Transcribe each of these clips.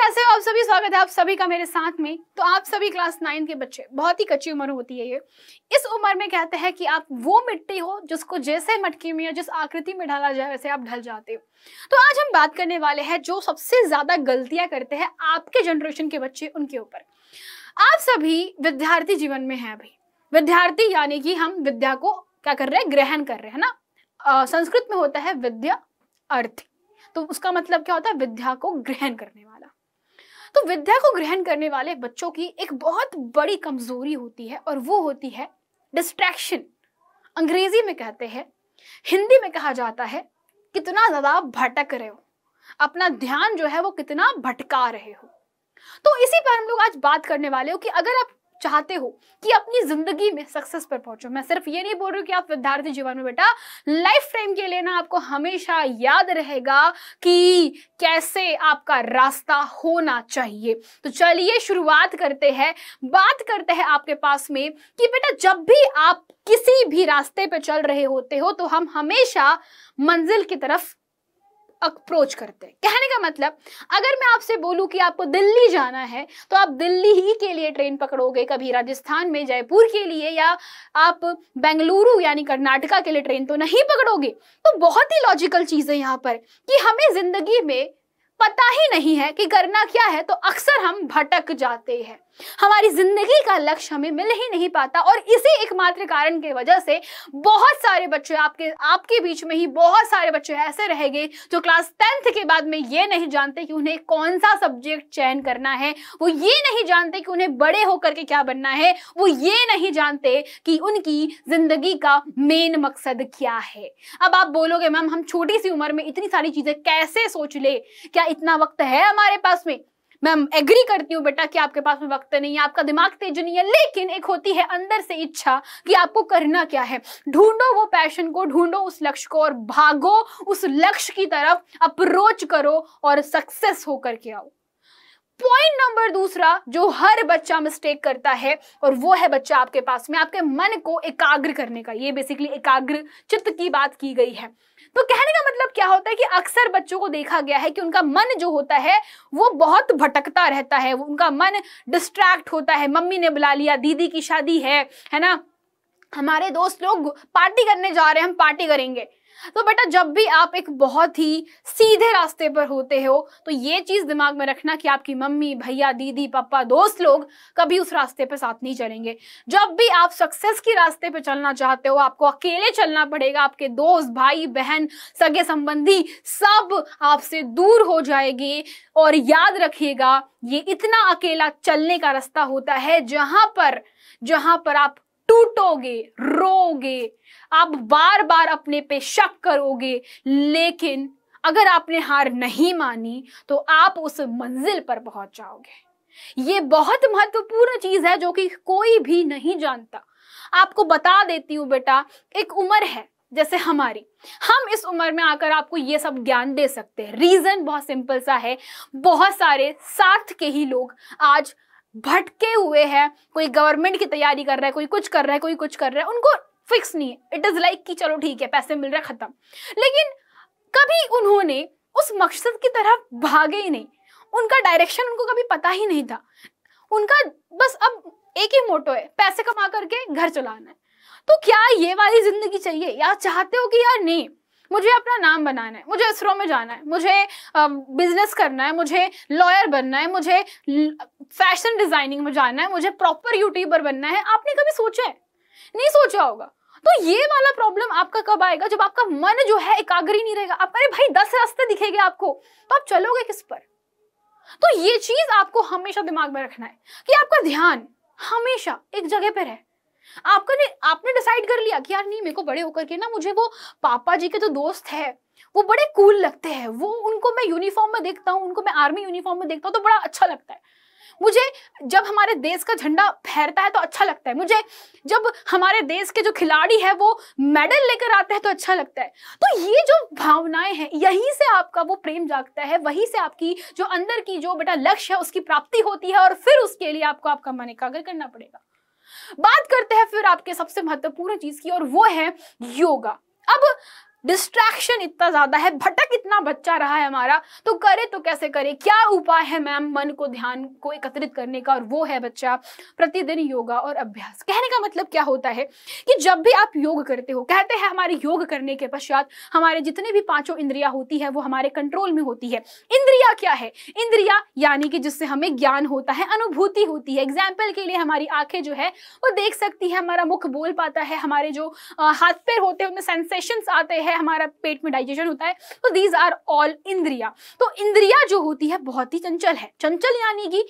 कैसे हो आप सभी स्वागत है आप सभी का मेरे साथ में तो आप सभी क्लास नाइन के बच्चे बहुत ही कच्ची उम्र होती है ये इस उम्र में कहते हैं कि आप वो मिट्टी हो जिसको जैसे मटकी में या जिस आकृति में ढाला जाए वैसे आप ढल जाते हो तो आज हम बात करने वाले हैं जो सबसे ज्यादा गलतियां करते हैं आपके जनरेशन के बच्चे उनके ऊपर आप सभी विद्यार्थी जीवन में है अभी विद्यार्थी यानी कि हम विद्या को क्या कर रहे हैं ग्रहण कर रहे हैं ना संस्कृत में होता है विद्या अर्थ तो उसका मतलब क्या होता है विद्या को ग्रहण करने वाला तो विद्या को ग्रहण करने वाले बच्चों की एक बहुत बड़ी कमजोरी होती है और वो होती है डिस्ट्रैक्शन अंग्रेजी में कहते हैं हिंदी में कहा जाता है कितना ज्यादा भटक रहे हो अपना ध्यान जो है वो कितना भटका रहे हो तो इसी पर हम लोग आज बात करने वाले हो कि अगर आप चाहते हो कि अपनी जिंदगी में सक्सेस पर पहुंचो मैं सिर्फ ये नहीं बोल रही हूँ कि आप विद्यार्थी जीवन में बेटा लाइफ टाइम के लिए ना आपको हमेशा याद रहेगा कि कैसे आपका रास्ता होना चाहिए तो चलिए शुरुआत करते हैं बात करते हैं आपके पास में कि बेटा जब भी आप किसी भी रास्ते पर चल रहे होते हो तो हम हमेशा मंजिल की तरफ अप्रोच करते हैं कहने का मतलब अगर मैं आपसे बोलूं कि आपको दिल्ली जाना है तो आप दिल्ली ही के लिए ट्रेन पकड़ोगे कभी राजस्थान में जयपुर के लिए या आप बेंगलुरु यानी कर्नाटका के लिए ट्रेन तो नहीं पकड़ोगे तो बहुत ही लॉजिकल चीज़ है यहाँ पर कि हमें ज़िंदगी में पता ही नहीं है कि करना क्या है तो अक्सर हम भटक जाते हैं हमारी जिंदगी का लक्ष्य हमें मिल ही नहीं पाता और इसी एकमात्र कारण के वजह से बहुत सारे बच्चे आपके आपके बीच में ही बहुत सारे बच्चे ऐसे रह गए जो क्लास टेंथ के बाद में ये नहीं जानते कि उन्हें कौन सा सब्जेक्ट चयन करना है वो ये नहीं जानते कि उन्हें बड़े होकर के क्या बनना है वो ये नहीं जानते कि उनकी जिंदगी का मेन मकसद क्या है अब आप बोलोगे मैम हम छोटी सी उम्र में इतनी सारी चीजें कैसे सोच ले क्या इतना वक्त है हमारे पास में मैं एग्री करती हूँ बेटा कि आपके पास में वक्त नहीं है आपका दिमाग तेज नहीं है लेकिन एक होती है अंदर से इच्छा कि आपको करना क्या है ढूंढो वो पैशन को ढूंढो उस लक्ष्य को और भागो उस लक्ष्य की तरफ अप्रोच करो और सक्सेस होकर के आओ पॉइंट नंबर दूसरा जो हर बच्चा मिस्टेक करता है और वो है बच्चा आपके पास में आपके मन को एकाग्र करने का ये बेसिकली एकाग्र चित्त की बात की गई है तो कहने का मतलब क्या होता है कि अक्सर बच्चों को देखा गया है कि उनका मन जो होता है वो बहुत भटकता रहता है उनका मन डिस्ट्रैक्ट होता है मम्मी ने बुला लिया दीदी की शादी है है ना हमारे दोस्त लोग पार्टी करने जा रहे हैं हम पार्टी करेंगे तो बेटा जब भी आप एक बहुत ही सीधे रास्ते पर होते हो तो ये चीज दिमाग में रखना कि आपकी मम्मी भैया दीदी पापा दोस्त लोग कभी उस रास्ते पर साथ नहीं चलेंगे जब भी आप सक्सेस के रास्ते पर चलना चाहते हो आपको अकेले चलना पड़ेगा आपके दोस्त भाई बहन सगे संबंधी सब आपसे दूर हो जाएगी और याद रखिएगा ये इतना अकेला चलने का रास्ता होता है जहां पर जहां पर आप टूटोगे रोगे आप बार बार अपने पे शक करोगे लेकिन अगर आपने हार नहीं मानी तो आप उस मंजिल पर पहुंच जाओगे ये बहुत महत्वपूर्ण चीज है जो कि कोई भी नहीं जानता आपको बता देती हूँ बेटा एक उम्र है जैसे हमारी हम इस उम्र में आकर आपको ये सब ज्ञान दे सकते हैं रीजन बहुत सिंपल सा है बहुत सारे साथ के ही लोग आज भटके हुए हैं कोई गवर्नमेंट की तैयारी कर रहा है कोई कुछ कर रहा है कोई कुछ कर रहा है उनको फिक्स नहीं है इट इज़ लाइक कि चलो ठीक है पैसे मिल रहे ख़त्म लेकिन कभी उन्होंने उस मकसद की तरफ भागे ही नहीं उनका डायरेक्शन उनको कभी पता ही नहीं था उनका बस अब एक ही मोटो है पैसे कमा करके घर चलाना है तो क्या ये वाली ज़िंदगी चाहिए या चाहते हो कि यार नहीं मुझे अपना नाम बनाना है मुझे इसरो में जाना है मुझे बिजनेस करना है मुझे लॉयर बनना है मुझे फैशन डिजाइनिंग में जाना है मुझे प्रॉपर यूट्यूबर बनना है आपने कभी सोचा है नहीं सोचा होगा तो ये वाला प्रॉब्लम आपका कब आएगा जब आपका मन जो है एकाग्र ही नहीं रहेगा आप अरे भाई दस रास्ते दिखेगा आपको तो आप चलोगे किस पर तो ये चीज आपको हमेशा दिमाग में रखना है कि आपका ध्यान हमेशा एक जगह पर है आपको ने आपने डिसाइड कर लिया कि यार नहीं मेरे को बड़े होकर के ना मुझे वो पापा जी के तो दोस्त है वो बड़े कूल लगते हैं वो उनको मैं यूनिफॉर्म में देखता हूँ उनको मैं आर्मी यूनिफॉर्म में देखता हूँ तो बड़ा अच्छा लगता है मुझे जब हमारे देश का झंडा फहरता है तो अच्छा लगता है मुझे जब हमारे देश के जो खिलाड़ी है वो मेडल लेकर आते हैं तो अच्छा लगता है तो ये जो भावनाएं हैं यहीं से आपका वो प्रेम जागता है वहीं से आपकी जो अंदर की जो बेटा लक्ष्य है उसकी प्राप्ति होती है और फिर उसके लिए आपको आपका मन एकाग्र करना पड़ेगा बात करते हैं फिर आपके सबसे महत्वपूर्ण चीज की और वो है योगा अब डिस्ट्रैक्शन इतना ज्यादा है भटक इतना बच्चा रहा है हमारा तो करे तो कैसे करे क्या उपाय है मैम मन को ध्यान को एकत्रित करने का और वो है बच्चा प्रतिदिन योगा और अभ्यास कहने का मतलब क्या होता है कि जब भी आप योग करते हो कहते हैं हमारे योग करने के पश्चात हमारे जितने भी पांचों इंद्रिया होती है वो हमारे कंट्रोल में होती है इंद्रिया क्या है इंद्रिया यानी कि जिससे हमें ज्ञान होता है अनुभूति होती है एग्जाम्पल के लिए हमारी आंखें जो है वो देख सकती है हमारा मुख बोल पाता है हमारे जो हाथ पैर होते हैं उनमें सेंसेशंस आते हैं हमारा पेट में डाइजेशन होता है तो दीज आर ऑल इंद्रिया तो इंद्रिया जो होती है बहुत ही चंचल है चंचल यानी कि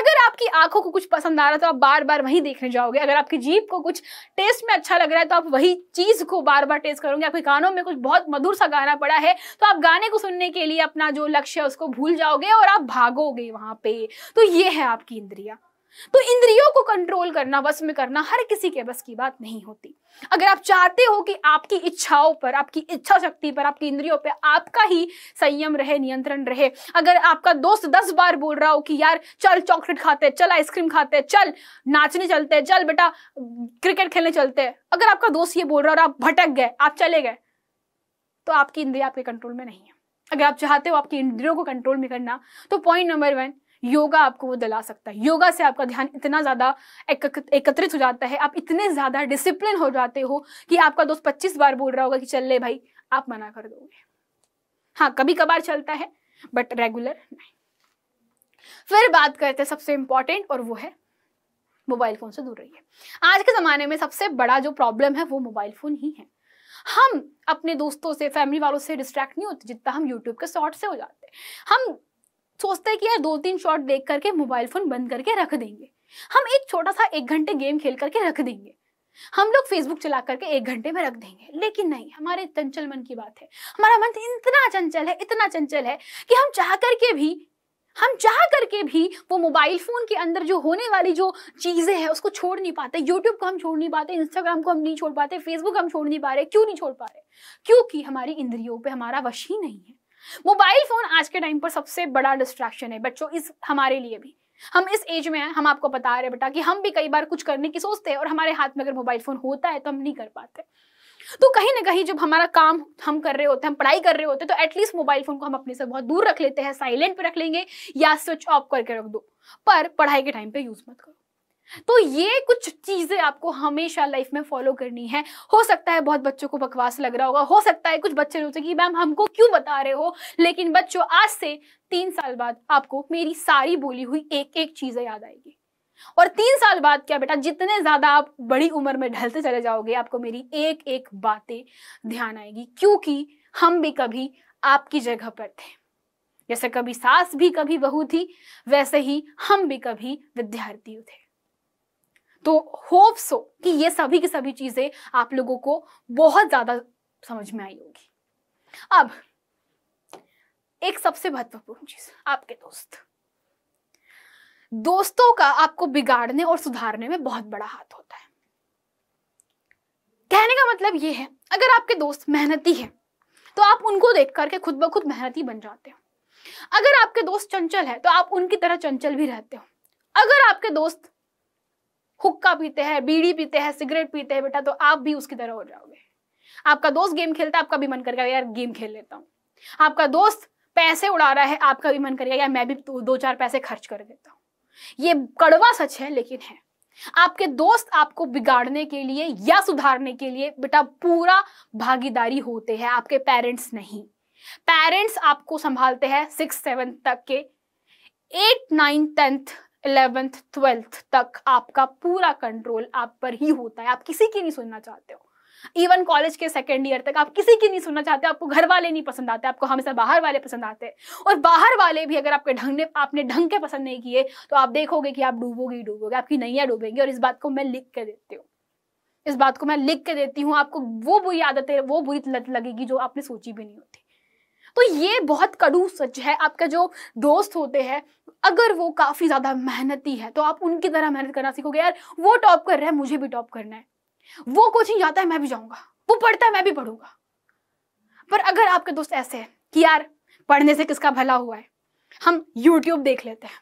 अगर आपकी आंखों को कुछ पसंद आ रहा है तो आप बार बार वही देखने जाओगे अगर आपकी जीप को कुछ टेस्ट में अच्छा लग रहा है तो आप वही चीज को बार बार टेस्ट करोगे आपके कानों में कुछ बहुत मधुर सा गाना पड़ा है तो आप गाने को सुनने के लिए अपना जो लक्ष्य है उसको भूल जाओगे और आप भागोगे वहां पे तो ये है आपकी इंद्रिया तो इंद्रियों को कंट्रोल करना वश में करना हर किसी के बस की बात नहीं होती अगर आप चाहते हो कि आपकी इच्छाओं पर आपकी इच्छा शक्ति पर आपकी इंद्रियों पर आपका ही संयम रहे नियंत्रण रहे अगर आपका दोस्त दस बार बोल रहा हो कि यार चल चॉकलेट खाते चल आइसक्रीम खाते चल नाचने चलते चल बेटा क्रिकेट खेलने चलते अगर आपका दोस्त ये बोल रहा और आप भटक गए आप चले गए तो आपकी इंद्रिया आपके कंट्रोल में नहीं है अगर आप चाहते हो आपकी इंद्रियों को कंट्रोल में करना तो पॉइंट नंबर वन योगा आपको वो दिला सकता है योगा से आपका ध्यान इतना ज़्यादा एकत्रित हो जाता है आप इतने ज़्यादा डिसिप्लिन हो जाते हो कि आपका दोस्त पच्चीस बार बोल रहा होगा कि चल ले भाई आप मना कर दोगे हाँ कभी कभार चलता है बट रेगुलर नहीं फिर बात करते हैं सबसे इंपॉर्टेंट और वो है मोबाइल फोन से दूर रहिए आज के ज़माने में सबसे बड़ा जो प्रॉब्लम है वो मोबाइल फ़ोन ही है हम अपने दोस्तों से फैमिली वालों से डिस्ट्रैक्ट नहीं होते जितना हम यूट्यूब के शॉर्ट से हो जाते हैं हम सोचते हैं कि यार दो तीन शॉट देख करके मोबाइल फोन बंद करके रख देंगे हम एक छोटा सा एक घंटे गेम खेल करके रख देंगे हम लोग फेसबुक चला करके एक घंटे में रख देंगे लेकिन नहीं हमारे चंचल मन की बात है हमारा मन इतना चंचल है इतना चंचल है कि हम चाह करके भी हम चाह करके भी वो मोबाइल फ़ोन के अंदर जो होने वाली जो चीज़ें हैं उसको छोड़ नहीं पाते यूट्यूब को हम छोड़ नहीं पाते इंस्टाग्राम को हम नहीं छोड़ पाते फेसबुक हम छोड़ नहीं पा रहे क्यों नहीं छोड़ पा रहे क्योंकि हमारी इंद्रियों पे हमारा वश ही नहीं है मोबाइल फोन आज के टाइम पर सबसे बड़ा डिस्ट्रैक्शन है बच्चों इस हमारे लिए भी हम इस एज में हैं हम आपको बता रहे बेटा कि हम भी कई बार कुछ करने की सोचते हैं और हमारे हाथ में अगर मोबाइल फोन होता है तो हम नहीं कर पाते तो कहीं ना कहीं जब हमारा काम हम कर रहे होते हैं हम पढ़ाई कर रहे होते हैं तो एटलीस्ट मोबाइल फोन को हम अपने से बहुत दूर रख लेते हैं साइलेंट पे रख लेंगे या स्विच ऑफ करके रख दो पर पढ़ाई के टाइम पे यूज मत करो तो ये कुछ चीजें आपको हमेशा लाइफ में फॉलो करनी है हो सकता है बहुत बच्चों को बकवास लग रहा होगा हो सकता है कुछ बच्चे रोचे कि मैम हमको क्यों बता रहे हो लेकिन बच्चों आज से तीन साल बाद आपको मेरी सारी बोली हुई एक एक चीजें याद आएगी और तीन साल बाद क्या बेटा जितने ज्यादा आप बड़ी उम्र में ढलते चले जाओगे आपको मेरी एक एक बातें ध्यान आएगी क्योंकि हम भी कभी आपकी जगह पर थे जैसे कभी सास भी कभी बहू थी वैसे ही हम भी कभी विद्यार्थी थे तो होप सो कि ये सभी की सभी चीज़ें आप लोगों को बहुत ज़्यादा समझ में आई होगी अब एक सबसे महत्वपूर्ण चीज आपके दोस्त दोस्तों का आपको बिगाड़ने और सुधारने में बहुत बड़ा हाथ होता है कहने का मतलब यह है अगर आपके दोस्त मेहनती है तो आप उनको देख करके खुद ब खुद मेहनती बन जाते हो अगर आपके दोस्त चंचल है तो आप उनकी तरह चंचल भी रहते हो अगर आपके दोस्त हुक्का पीते हैं बीड़ी पीते हैं सिगरेट पीते हैं बेटा तो आप भी उसकी तरह हो जाओगे आपका दोस्त गेम खेलता है आपका भी मन करेगा यार गेम खेल लेता हूँ आपका दोस्त पैसे उड़ा रहा है आपका भी मन करेगा यार मैं भी दो चार पैसे खर्च कर देता हूँ ये कड़वा सच है लेकिन है आपके दोस्त आपको बिगाड़ने के लिए या सुधारने के लिए बेटा पूरा भागीदारी होते हैं आपके पेरेंट्स नहीं पेरेंट्स आपको संभालते हैं सिक्स सेवन तक के eight nine tenth eleventh twelfth तक आपका पूरा कंट्रोल आप पर ही होता है आप किसी की नहीं सुनना चाहते हो इवन कॉलेज के सेकेंड ईयर तक आप किसी की नहीं सुनना चाहते आपको घर वाले नहीं पसंद आते आपको हमेशा बाहर वाले पसंद आते हैं और बाहर वाले भी अगर आपके ढंग ने आपने ढंग के पसंद नहीं किए तो आप देखोगे कि आप डूबोगे ही डूबोगे आपकी नैया डूबेंगी और इस बात को मैं लिख के देती हूँ इस बात को मैं लिख के देती हूँ आपको वो बुरी आदतें वो बुरी लत लगेगी जो आपने सोची भी नहीं होती तो ये बहुत कड़ू सच है आपका जो दोस्त होते हैं अगर वो काफ़ी ज़्यादा मेहनती है तो आप उनकी तरह मेहनत करना सीखोगे यार वो टॉप कर रहा है मुझे भी टॉप करना है वो कोचिंग जाता है मैं भी जाऊंगा वो पढ़ता है मैं भी पढ़ूंगा पर अगर आपके दोस्त ऐसे हैं कि यार पढ़ने से किसका भला हुआ है हम यूट्यूब देख लेते हैं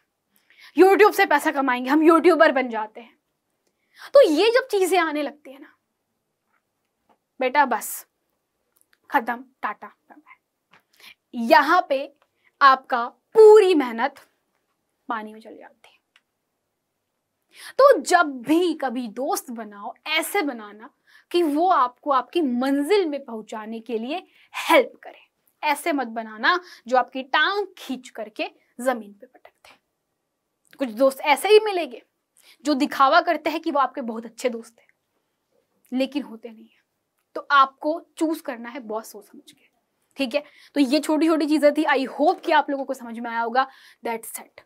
यूट्यूब से पैसा कमाएंगे हम यूट्यूबर बन जाते हैं तो ये जब चीज़ें आने लगती है ना बेटा बस खत्म टाटा यहां पे आपका पूरी मेहनत पानी में चली जाती है तो जब भी कभी दोस्त बनाओ ऐसे बनाना कि वो आपको आपकी मंजिल में पहुंचाने के लिए हेल्प करे ऐसे मत बनाना जो आपकी टांग खींच करके जमीन पे पटकते कुछ दोस्त ऐसे ही मिलेंगे जो दिखावा करते हैं कि वो आपके बहुत अच्छे दोस्त हैं लेकिन होते नहीं है तो आपको चूज करना है बहुत सोच समझ के ठीक है तो ये छोटी छोटी चीज़ें थी आई होप कि आप लोगों को समझ में आया होगा दैट सेट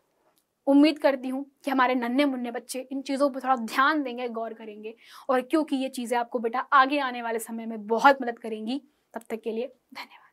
उम्मीद करती हूँ कि हमारे नन्हे मुन्ने बच्चे इन चीज़ों पर थोड़ा ध्यान देंगे गौर करेंगे और क्योंकि ये चीज़ें आपको बेटा आगे आने वाले समय में बहुत मदद करेंगी तब तक के लिए धन्यवाद